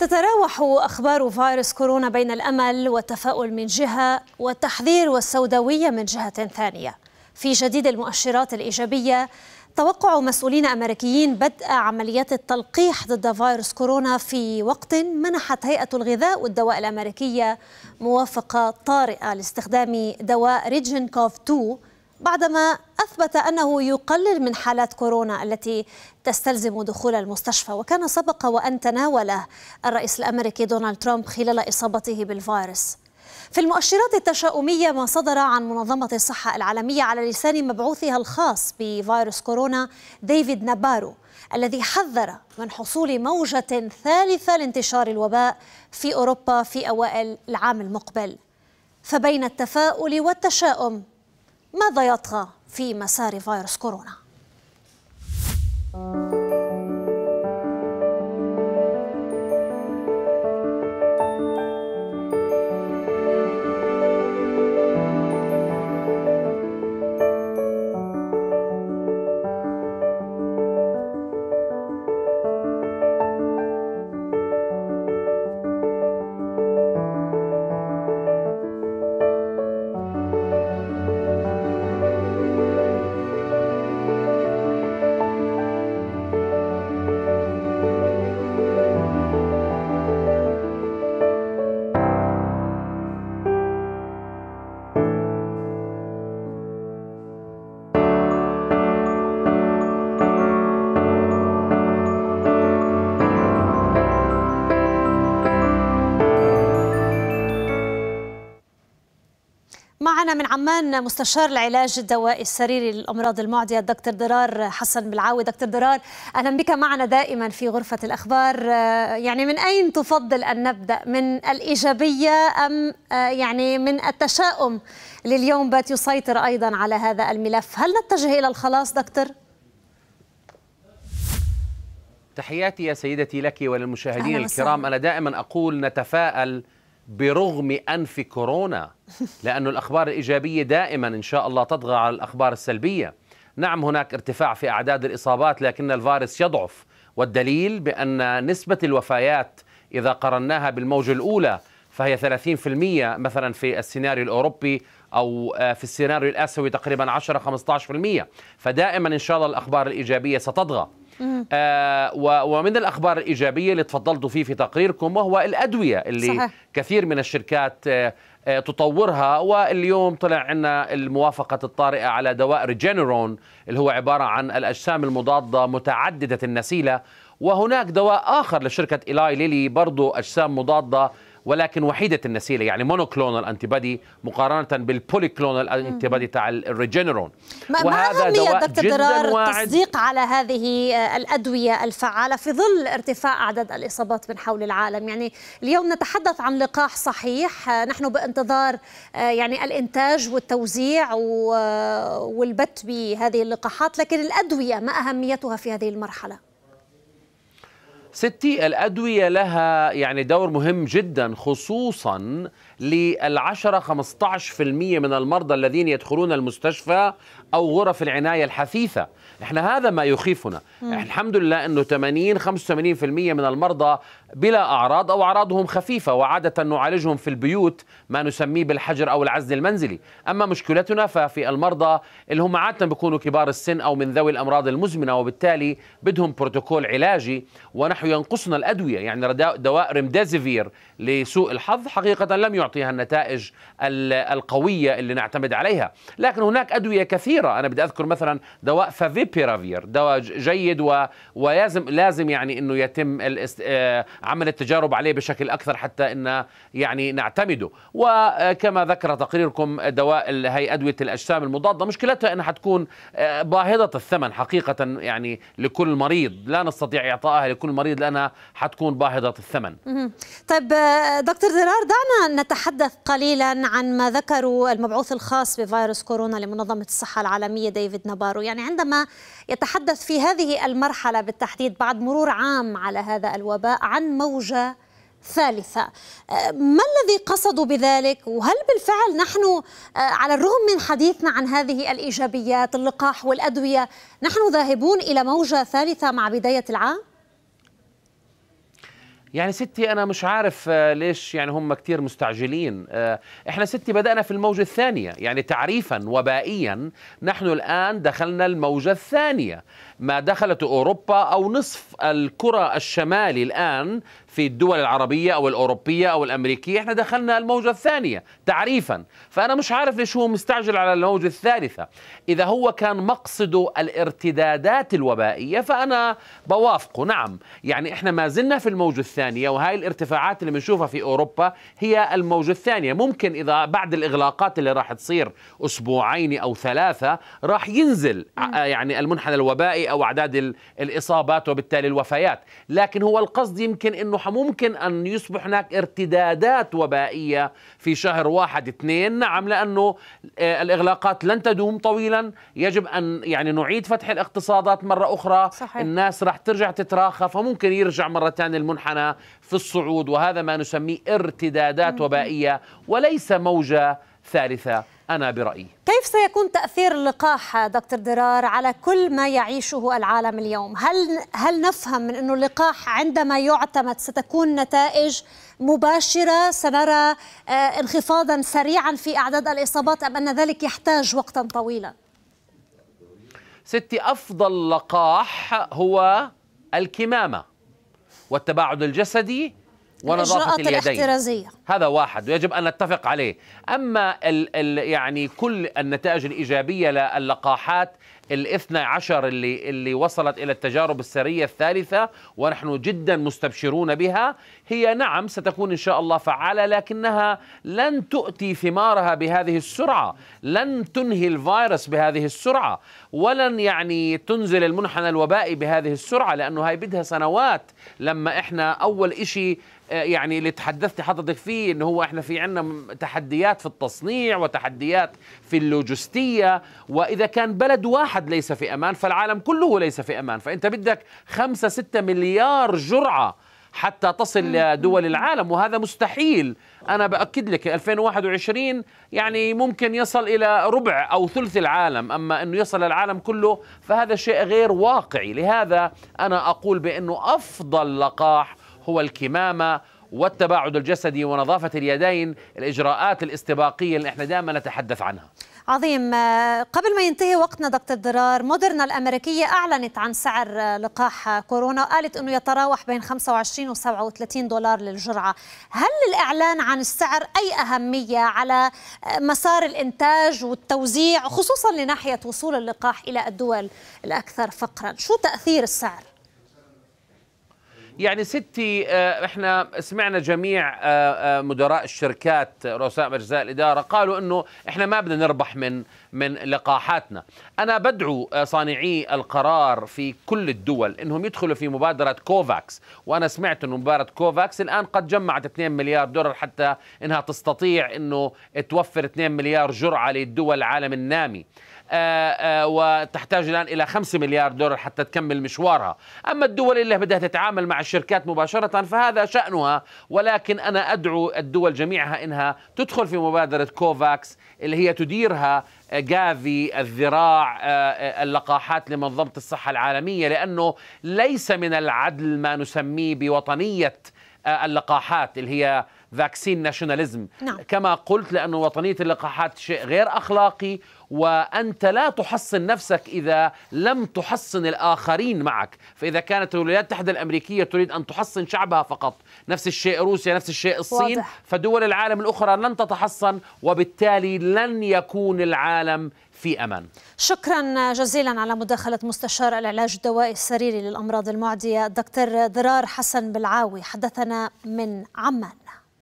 تتراوح أخبار فيروس كورونا بين الأمل والتفاؤل من جهة والتحذير والسوداوية من جهة ثانية في جديد المؤشرات الإيجابية توقع مسؤولين أمريكيين بدء عمليات التلقيح ضد فيروس كورونا في وقت منحت هيئة الغذاء والدواء الأمريكية موافقة طارئة لاستخدام دواء ريجين كوف 2 بعدما أثبت أنه يقلل من حالات كورونا التي تستلزم دخول المستشفى وكان سبق وأن تناوله الرئيس الأمريكي دونالد ترامب خلال إصابته بالفيروس في المؤشرات التشاؤمية ما صدر عن منظمة الصحة العالمية على لسان مبعوثها الخاص بفيروس كورونا ديفيد نابارو الذي حذر من حصول موجة ثالثة لانتشار الوباء في أوروبا في أوائل العام المقبل فبين التفاؤل والتشاؤم ماذا يطغى في مسار فيروس كورونا؟ معنا من عمان مستشار العلاج الدوائي السريري للامراض المعديه الدكتور درار حسن بالعاوي دكتور درار اهلا بك معنا دائما في غرفه الاخبار آه، يعني من اين تفضل ان نبدا من الايجابيه ام آه، يعني من التشاؤم لليوم بات يسيطر ايضا على هذا الملف هل نتجه الى الخلاص دكتور تحياتي يا سيدتي لك وللمشاهدين الكرام انا دائما اقول نتفائل برغم أنف كورونا لأن الأخبار الإيجابية دائما إن شاء الله تطغى على الأخبار السلبية نعم هناك ارتفاع في أعداد الإصابات لكن الفيروس يضعف والدليل بأن نسبة الوفيات إذا قرناها بالموجة الأولى فهي 30% مثلا في السيناريو الأوروبي أو آه، في السيناريو الآسيوي تقريبا 10-15% فدائما إن شاء الله الأخبار الإيجابية ستطغى آه ومن الاخبار الايجابيه اللي تفضلتوا فيه في تقريركم وهو الادويه اللي صحيح. كثير من الشركات آه, آه، تطورها واليوم طلع عنا الموافقة الطارئة على دواء ريجينيرون اللي هو عبارة عن الأجسام المضادة متعددة النسيلة وهناك دواء آخر لشركة إيلاي ليلي برضه أجسام مضادة ولكن وحيده النسيله يعني مونوكلونال انتيبادي بادي مقارنه بالبوليكلونال انتيبادي بادي تاع الريجينيرون وهذا دواء جدا واعد التصديق على هذه آه، الادويه الفعاله في ظل ارتفاع اعداد الاصابات من حول العالم يعني اليوم نتحدث عن لقاح صحيح آه، نحن بانتظار آه، يعني الانتاج والتوزيع والبت بهذه اللقاحات لكن الادويه ما اهميتها في هذه المرحله ستي الأدوية لها يعني دور مهم جدا خصوصا للعشرة 15% من المرضى الذين يدخلون المستشفى أو غرف العناية الحثيثة إحنا هذا ما يخيفنا إحنا الحمد لله أنه 80 85% من المرضى بلا أعراض أو أعراضهم خفيفة وعادة نعالجهم في البيوت ما نسميه بالحجر أو العزل المنزلي أما مشكلتنا ففي المرضى اللي هم عادة بيكونوا كبار السن أو من ذوي الأمراض المزمنة وبالتالي بدهم بروتوكول علاجي ونحن أصبحوا ينقصنا الأدوية يعني دواء ريمديزيفير لسوء الحظ حقيقة لم يعطيها النتائج القوية اللي نعتمد عليها لكن هناك أدوية كثيرة أنا بدي أذكر مثلا دواء فافيبيرافير دواء جيد و... ولازم لازم يعني أنه يتم الاست... آه، عمل التجارب عليه بشكل أكثر حتى أن يعني نعتمده وكما ذكر تقريركم دواء هي أدوية الأجسام المضادة مشكلتها أنها حتكون آه، باهظة الثمن حقيقة يعني لكل مريض لا نستطيع إعطائها لكل مريض الجديد لانها حتكون باهظه الثمن. طيب آه، دكتور زرار دعنا نتحدث قليلا عن ما ذكره المبعوث الخاص بفيروس كورونا لمنظمه الصحه العالميه ديفيد نابارو، يعني عندما يتحدث في هذه المرحله بالتحديد بعد مرور عام على هذا الوباء عن موجه ثالثة آه، ما الذي قصدوا بذلك وهل بالفعل نحن آه، على الرغم من حديثنا عن هذه الإيجابيات اللقاح والأدوية نحن ذاهبون إلى موجة ثالثة مع بداية العام؟ يعني ستي انا مش عارف آه، ليش يعني هم كتير مستعجلين آه، احنا ستي بدانا في الموجه الثانيه يعني تعريفا وبائيا نحن الان دخلنا الموجه الثانيه ما دخلت اوروبا او نصف الكره الشمالي الان في الدول العربيه او الاوروبيه او الامريكيه احنا دخلنا الموجه الثانيه تعريفا فانا مش عارف ليش هو مستعجل على الموجه الثالثه اذا هو كان مقصده الارتدادات الوبائيه فانا بوافقه نعم يعني احنا ما زلنا في الموجه الثانيه الثانية وهاي الارتفاعات اللي بنشوفها في أوروبا هي الموجة الثانية ممكن إذا بعد الإغلاقات اللي راح تصير أسبوعين أو ثلاثة راح ينزل يعني المنحنى الوبائي أو أعداد الإصابات وبالتالي الوفيات لكن هو القصد يمكن أنه ممكن أن يصبح هناك ارتدادات وبائية في شهر واحد اثنين نعم لأنه آه، الإغلاقات لن تدوم طويلا يجب أن يعني نعيد فتح الاقتصادات مرة أخرى صحيح. الناس راح ترجع تتراخى فممكن يرجع مرة ثانية المنحنى في الصعود وهذا ما نسميه ارتدادات وبائية وليس موجة ثالثة أنا برأيي كيف سيكون تأثير اللقاح دكتور درار على كل ما يعيشه العالم اليوم؟ هل, هل نفهم من أنه اللقاح عندما يعتمد ستكون نتائج مباشرة سنرى آه، انخفاضا سريعا في أعداد الإصابات أم أن ذلك يحتاج وقتا طويلا؟ ستي أفضل لقاح هو الكمامة والتباعد الجسدي ونظافة اليدين الاحترازية هذا واحد ويجب ان نتفق عليه اما ال ال يعني كل النتائج الايجابيه للقاحات الاثنى عشر اللي اللي وصلت الى التجارب السريه الثالثه ونحن جدا مستبشرون بها هي نعم ستكون ان شاء الله فعاله لكنها لن تؤتي ثمارها بهذه السرعه، لن تنهي الفيروس بهذه السرعه، ولن يعني تنزل المنحنى الوبائي بهذه السرعه لانه هاي بدها سنوات لما احنا اول شيء آه، يعني اللي تحدثت حضرتك فيه فيه ان هو احنا في عندنا تحديات في التصنيع وتحديات في اللوجستيه واذا كان بلد واحد ليس في امان فالعالم كله ليس في امان فانت بدك خمسة ستة مليار جرعه حتى تصل لدول العالم وهذا مستحيل انا باكد لك 2021 يعني ممكن يصل الى ربع او ثلث العالم اما انه يصل العالم كله فهذا شيء غير واقعي لهذا انا اقول بانه افضل لقاح هو الكمامه والتباعد الجسدي ونظافة اليدين الإجراءات الاستباقية اللي احنا دائما نتحدث عنها عظيم آه، قبل ما ينتهي وقتنا دكتور درار مودرنا الأمريكية أعلنت عن سعر آه، لقاح كورونا وقالت أنه يتراوح بين 25 و 37 دولار للجرعة هل الإعلان عن السعر أي أهمية على آه، مسار الإنتاج والتوزيع خصوصا لناحية وصول اللقاح إلى الدول الأكثر فقرا شو تأثير السعر؟ يعني ستي آه، احنا سمعنا جميع آه، آه، مدراء الشركات رؤساء مجلس الاداره قالوا انه احنا ما بدنا نربح من من لقاحاتنا انا بدعو صانعي القرار في كل الدول انهم يدخلوا في مبادره كوفاكس وانا سمعت انه مبادره كوفاكس الان قد جمعت 2 مليار دولار حتى انها تستطيع انه توفر 2 مليار جرعه للدول العالم النامي آه، آه، وتحتاج الآن إلى 5 مليار دولار حتى تكمل مشوارها أما الدول اللي بدها تتعامل مع الشركات مباشرة فهذا شأنها ولكن أنا أدعو الدول جميعها إنها تدخل في مبادرة كوفاكس اللي هي تديرها جافي الذراع آه، اللقاحات لمنظمة الصحة العالمية لأنه ليس من العدل ما نسميه بوطنية اللقاحات اللي هي فاكسين ناشوناليزم نعم. كما قلت لأن وطنية اللقاحات شيء غير أخلاقي وأنت لا تحصن نفسك إذا لم تحصن الآخرين معك فإذا كانت الولايات المتحدة الأمريكية تريد أن تحصن شعبها فقط نفس الشيء روسيا نفس الشيء الصين واضح. فدول العالم الأخرى لن تتحصن وبالتالي لن يكون العالم في أمان شكرا جزيلا على مداخلة مستشار العلاج الدوائي السريري للأمراض المعدية دكتور ضرار حسن بالعاوي حدثنا من عمان